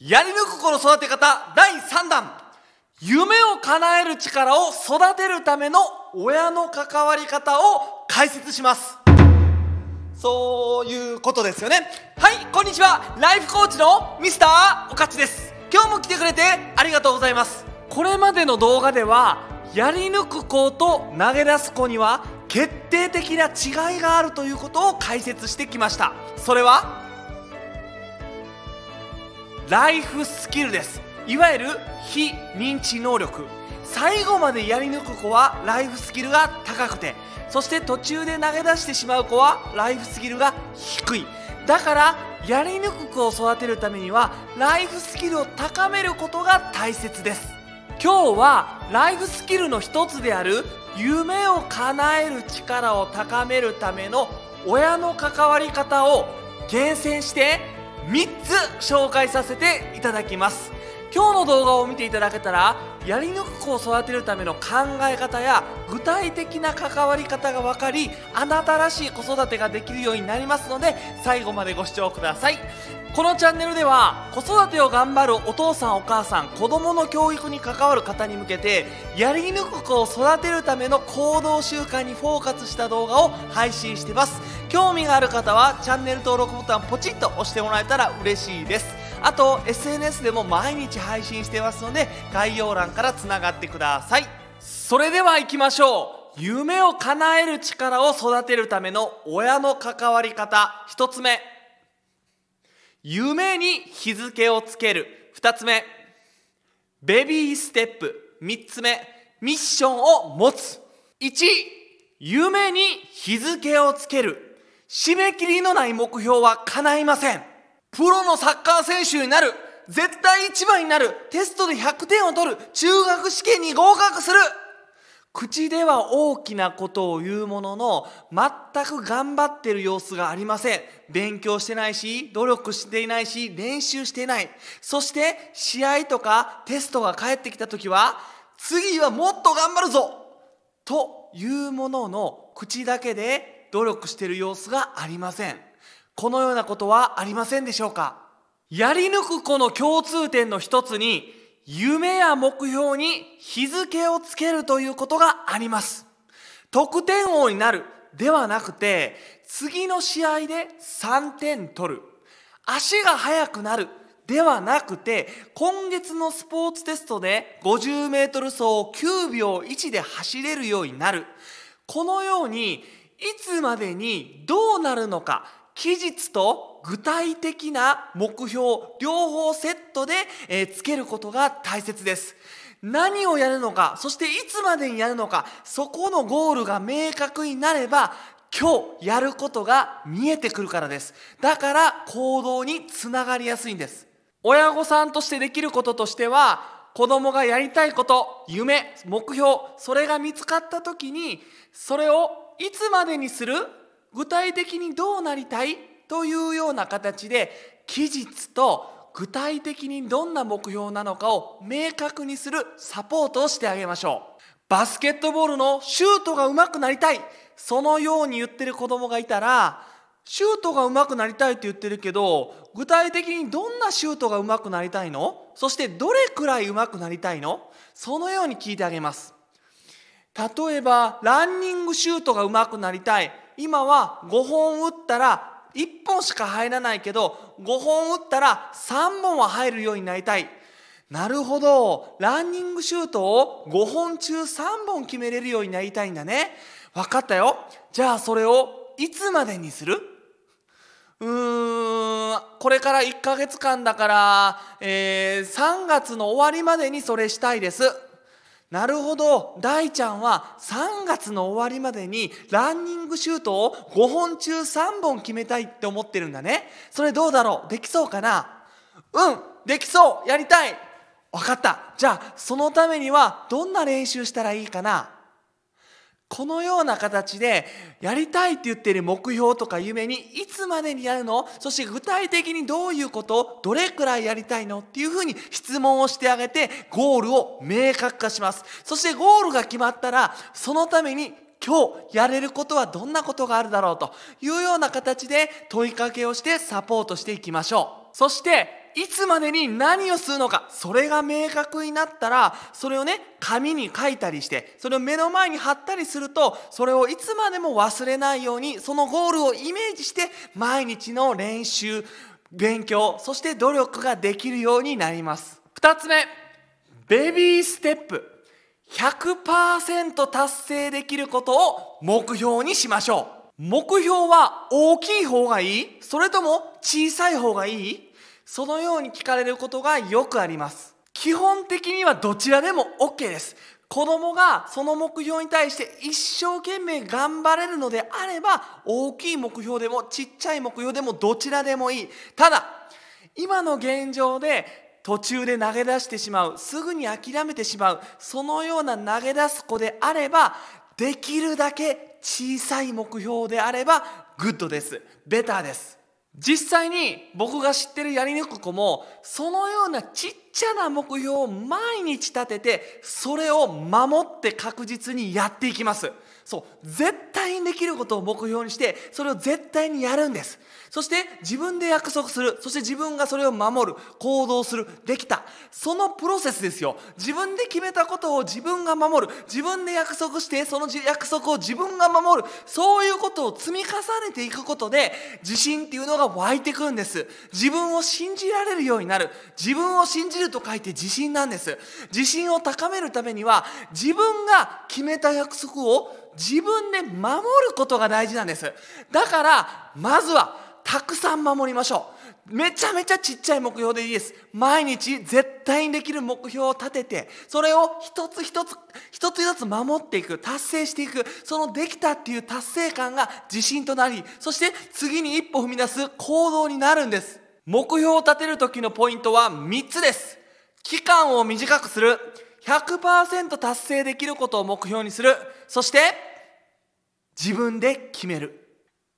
やり抜く子の育て方第3弾夢を叶える力を育てるための親の関わり方を解説しますそういうことですよねはいこんにちはライフコーチのミスターおかちです今日も来てくれてありがとうございますこれまでの動画ではやり抜く子と投げ出す子には決定的な違いがあるということを解説してきましたそれはライフスキルですいわゆる非認知能力最後までやり抜く子はライフスキルが高くてそして途中で投げ出してしまう子はライフスキルが低いだからやり抜く子を育てるためにはライフスキルを高めることが大切です今日はライフスキルの一つである夢を叶える力を高めるための親の関わり方を厳選して3つ紹介させていただきます今日の動画を見ていただけたらやり抜く子を育てるための考え方や具体的な関わり方が分かりあなたらしい子育てができるようになりますので最後までご視聴くださいこのチャンネルでは子育てを頑張るお父さんお母さん子どもの教育に関わる方に向けてやり抜く子を育てるための行動習慣にフォーカスした動画を配信してます興味がある方はチャンネル登録ボタンポチッと押してもらえたら嬉しいですあと SNS でも毎日配信してますので概要欄からつながってくださいそれでは行きましょう夢を叶える力を育てるための親の関わり方1つ目夢に日付をつける2つ目ベビーステップ3つ目ミッションを持つ1夢に日付をつける締め切りのない目標は叶いませんプロのサッカー選手になる絶対一番になるテストで100点を取る中学試験に合格する口では大きなことを言うものの、全く頑張ってる様子がありません。勉強してないし、努力していないし、練習してない。そして、試合とかテストが返ってきた時は、次はもっと頑張るぞというものの、口だけで努力してる様子がありません。このようなことはありませんでしょうかやり抜く子の共通点の一つに、夢や目標に日付をつけるということがあります。得点王になるではなくて、次の試合で3点取る。足が速くなるではなくて、今月のスポーツテストで50メートル走を9秒1で走れるようになる。このように、いつまでにどうなるのか、期日と具体的な目標両方セットで、えー、つけることが大切です何をやるのかそしていつまでにやるのかそこのゴールが明確になれば今日やることが見えてくるからですだから行動につながりやすいんです親御さんとしてできることとしては子供がやりたいこと夢目標それが見つかった時にそれをいつまでにする具体的にどうなりたいというような形で期日と具体的にどんな目標なのかを明確にするサポートをしてあげましょうバスケットボールのシュートが上手くなりたいそのように言ってる子供がいたらシュートが上手くなりたいって言ってるけど具体的にどんなシュートが上手くなりたいのそしてどれくらい上手くなりたいのそのように聞いてあげます例えばランニングシュートが上手くなりたい今は5本打ったら1本しか入らないけど5本打ったら3本は入るようになりたいなるほどランニングシュートを5本中3本決めれるようになりたいんだね分かったよじゃあそれをいつまでにするうーんこれから1ヶ月間だから、えー、3月の終わりまでにそれしたいですなるほど大ちゃんは3月の終わりまでにランニングシュートを5本中3本決めたいって思ってるんだねそれどうだろうできそうかなうんできそうやりたい分かったじゃあそのためにはどんな練習したらいいかなこのような形でやりたいって言ってる目標とか夢にいつまでにやるのそして具体的にどういうことをどれくらいやりたいのっていうふうに質問をしてあげてゴールを明確化しますそしてゴールが決まったらそのために今日やれることはどんなことがあるだろうというような形で問いかけをしてサポートしていきましょうそしていつまでに何をするのかそれが明確になったらそれをね紙に書いたりしてそれを目の前に貼ったりするとそれをいつまでも忘れないようにそのゴールをイメージして毎日の練習勉強そして努力ができるようになります2つ目ベビーステップ100%達成できることを目標にしましょう目標は大きい方がいいそれとも小さい方がいいそのように聞かれることがよくあります基本的にはどちらでも OK です子供がその目標に対して一生懸命頑張れるのであれば大きい目標でもちっちゃい目標でもどちらでもいいただ今の現状で途中で投げ出してしまうすぐに諦めてしまうそのような投げ出す子であればできるだけ小さい目標であればグッドですベターです実際に僕が知ってるやり抜く子もそのようなちっちゃな目標を毎日立ててそれを守って確実にやっていきますそう絶対にできることを目標にしてそれを絶対にやるんですそして自分で約束するそして自分がそれを守る行動するできたそのプロセスですよ自分で決めたことを自分が守る自分で約束してその約束を自分が守るそういうことを積み重ねていくことで自信っていうのが湧いてくるんです自分を信じられるようになる自分を信じると書いて自信なんです自信を高めるためには自分が決めた約束を自分で守ることが大事なんですだからまずはたくさん守りましょうめちゃめちゃちっちゃい目標でいいです毎日絶対にできる目標を立ててそれを一つ一つ一つ一つ守っていく達成していくそのできたっていう達成感が自信となりそして次に一歩踏み出す行動になるんです目標を立てる時のポイントは3つです期間を短くする100%達成できることを目標にするそして自分で決める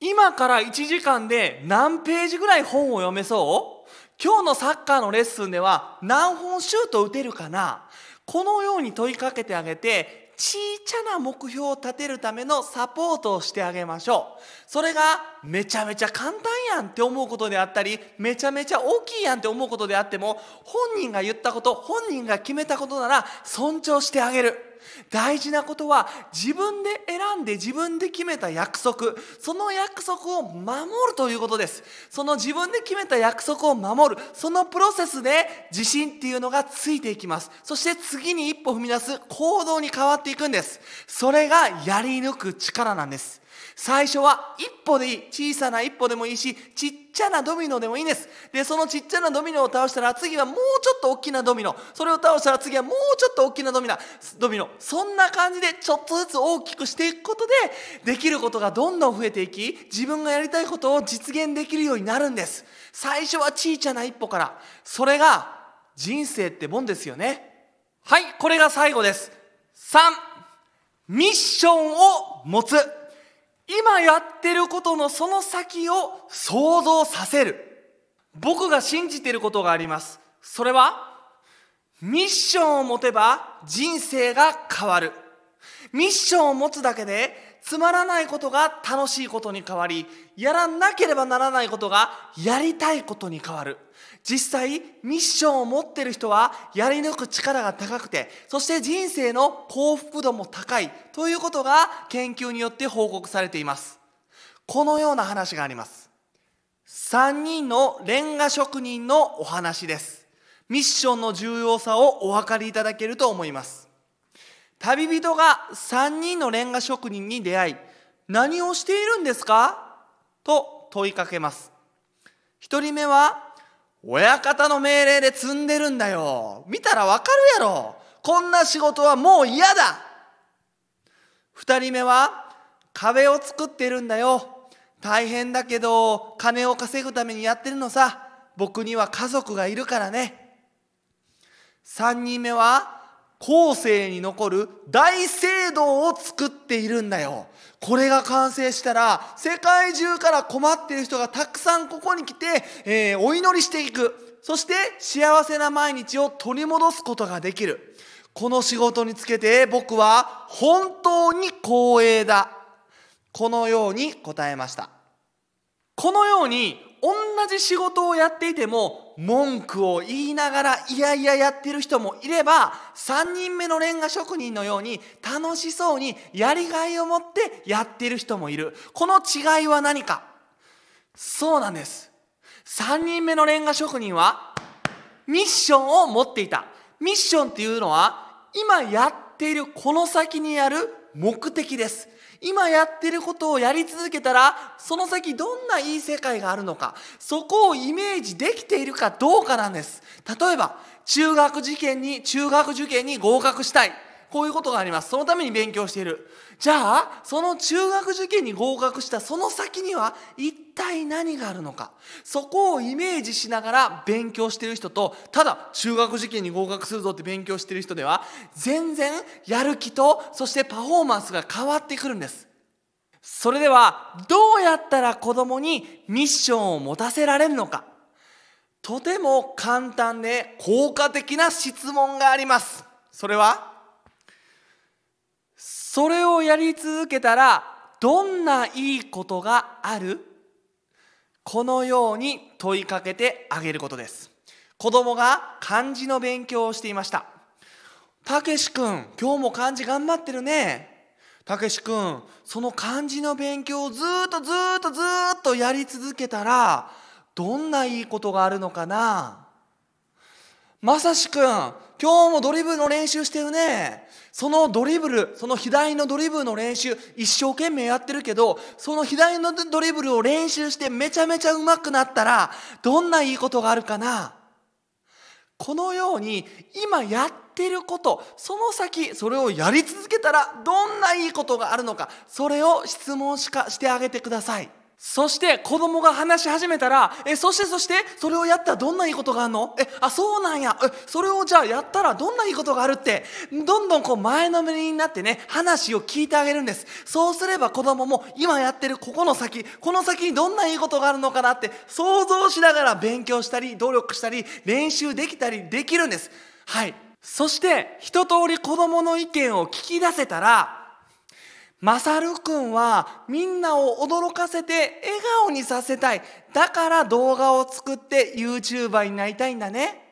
今から1時間で何ページぐらい本を読めそう今日のサッカーのレッスンでは何本シュート打てるかなこのように問いかけてあげて小さな目標を立てるためのサポートをしてあげましょうそれがめちゃめちゃ簡単やんって思うことであったりめちゃめちゃ大きいやんって思うことであっても本人が言ったこと本人が決めたことなら尊重してあげる大事なことは自分で選んで自分で決めた約束その約束を守るということですその自分で決めた約束を守るそのプロセスで自信っていうのがついていきますそして次に一歩踏み出す行動に変わっていくんですそれがやり抜く力なんです最初は一歩でいい小さな一歩でもいいしちっちゃなドミノでもいいんですでそのちっちゃなドミノを倒したら次はもうちょっと大きなドミノそれを倒したら次はもうちょっと大きなドミノドミノそんな感じでちょっとずつ大きくしていくことでできることがどんどん増えていき自分がやりたいことを実現できるようになるんです最初は小さな一歩からそれが人生ってもんですよねはいこれが最後です3ミッションを持つ今やってることのその先を想像させる僕が信じてることがありますそれはミッションを持てば人生が変わるミッションを持つだけでつまらないことが楽しいことに変わりやらなければならないことがやりたいことに変わる実際ミッションを持っている人はやり抜く力が高くてそして人生の幸福度も高いということが研究によって報告されていますこのような話があります3人のレンガ職人のお話ですミッションの重要さをお分かりいただけると思います旅人が3人のレンガ職人に出会い、何をしているんですかと問いかけます。1人目は、親方の命令で積んでるんだよ。見たらわかるやろ。こんな仕事はもう嫌だ。2人目は、壁を作ってるんだよ。大変だけど、金を稼ぐためにやってるのさ。僕には家族がいるからね。3人目は、後世に残る大聖堂を作っているんだよ。これが完成したら、世界中から困っている人がたくさんここに来て、えー、お祈りしていく。そして幸せな毎日を取り戻すことができる。この仕事につけて僕は本当に光栄だ。このように答えました。このように同じ仕事をやっていても文句を言いながらいやいややってる人もいれば3人目のレンガ職人のように楽しそうにやりがいを持ってやってる人もいるこの違いは何かそうなんです3人目のレンガ職人はミッションを持っていたミッションっていうのは今やっているこの先にある目的です今やってることをやり続けたらその先どんないい世界があるのかそこをイメージできているかどうかなんです例えば中学受験に中学受験に合格したいこういうことがありますそのために勉強しているじゃあその中学受験に合格したその先には一体何があるのかそこをイメージしながら勉強してる人とただ中学受験に合格するぞって勉強してる人では全然やる気とそしてパフォーマンスが変わってくるんですそれではどうやったら子供にミッションを持たせられるのかとても簡単で効果的な質問がありますそれはそれをやり続けたらどんないいことがあるこのように問いかけてあげることです子供が漢字の勉強をしていましたたけし君今日も漢字頑張ってるねたけし君その漢字の勉強をずっとずっとずっとやり続けたらどんないいことがあるのかなまさしくん、今日もドリブルの練習してるね。そのドリブル、その左のドリブルの練習、一生懸命やってるけど、その左のドリブルを練習してめちゃめちゃ上手くなったら、どんないいことがあるかなこのように、今やってること、その先、それをやり続けたら、どんないいことがあるのか、それを質問しかしてあげてください。そして子供が話し始めたら、え、そしてそして、それをやったらどんないいことがあるのえ、あ、そうなんや。え、それをじゃあやったらどんないいことがあるって、どんどんこう前のめりになってね、話を聞いてあげるんです。そうすれば子供も今やってるここの先、この先にどんないいことがあるのかなって想像しながら勉強したり、努力したり、練習できたりできるんです。はい。そして、一通り子供の意見を聞き出せたら、マサルくんはみんなを驚かせて笑顔にさせたい。だから動画を作って YouTuber になりたいんだね。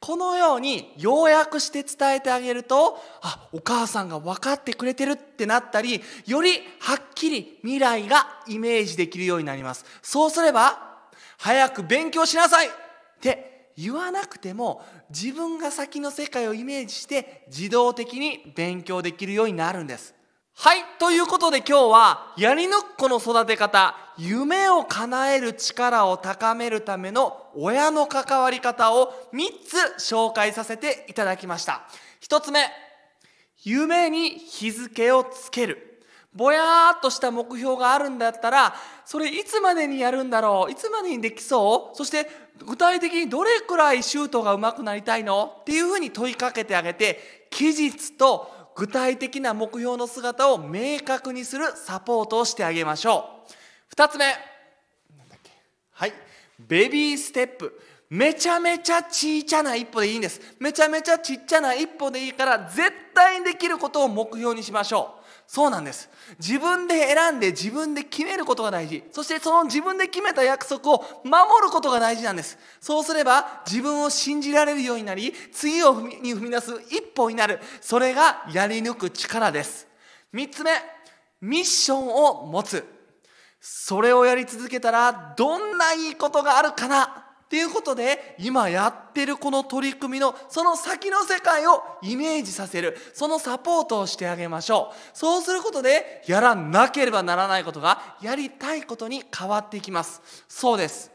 このように要約して伝えてあげると、あ、お母さんが分かってくれてるってなったり、よりはっきり未来がイメージできるようになります。そうすれば、早く勉強しなさいって言わなくても、自分が先の世界をイメージして自動的に勉強できるようになるんです。はい、ということで今日はヤリノッコの育て方夢を叶える力を高めるための親の関わり方を3つ紹介させていただきました1つ目夢に日付をつけるぼやーっとした目標があるんだったらそれいつまでにやるんだろういつまでにできそうそして具体的にどれくらいシュートが上手くなりたいのっていうふうに問いかけてあげて期日と具体的な目標の姿を明確にするサポートをしてあげましょう2つ目はいベビーステップめちゃめちゃちいちゃな一歩でいいんですめちゃめちゃちっちゃな一歩でいいから絶対にできることを目標にしましょうそうなんです自分で選んで自分で決めることが大事そしてその自分で決めた約束を守ることが大事なんですそうすれば自分を信じられるようになり次を踏みに踏み出す一歩になるそれがやり抜く力です3つ目ミッションを持つそれをやり続けたらどんないいことがあるかなっていうことで今やってるこの取り組みのその先の世界をイメージさせるそのサポートをしてあげましょうそうすることでやらなければならないことがやりたいことに変わっていきますそうです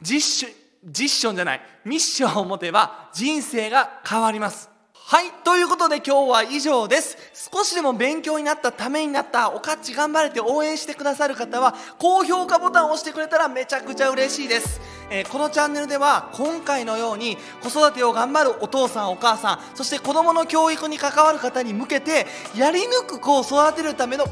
実習実証じゃないミッションを持てば人生が変わりますはい、ということで今日は以上です。少しでも勉強になった、ためになった、おかっち頑張れて応援してくださる方は、高評価ボタンを押してくれたらめちゃくちゃ嬉しいです。えー、このチャンネルでは、今回のように子育てを頑張るお父さんお母さん、そして子供の教育に関わる方に向けて、やり抜く子を育てるための考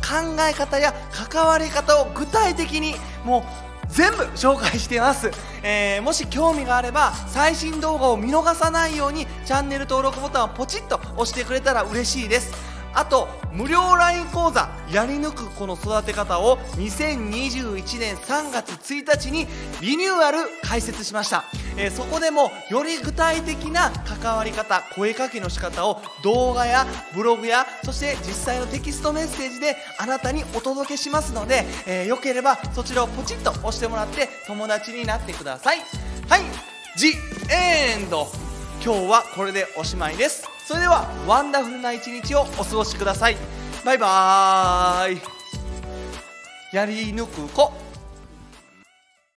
え方や関わり方を具体的に、もう全部紹介しています、えー、もし興味があれば最新動画を見逃さないようにチャンネル登録ボタンをポチッと押してくれたら嬉しいですあと無料 LINE 講座やり抜くこの育て方を2021年3月1日にリニューアル開設しました、えー、そこでもより具体的な関わり方声かけの仕方を動画やブログやそして実際のテキストメッセージであなたにお届けしますので、えー、よければそちらをポチッと押してもらって友達になってくださいはい The End 今日はこれでおしまいですそれではワンダフルな一日をお過ごしくださいバイバーイやり抜く子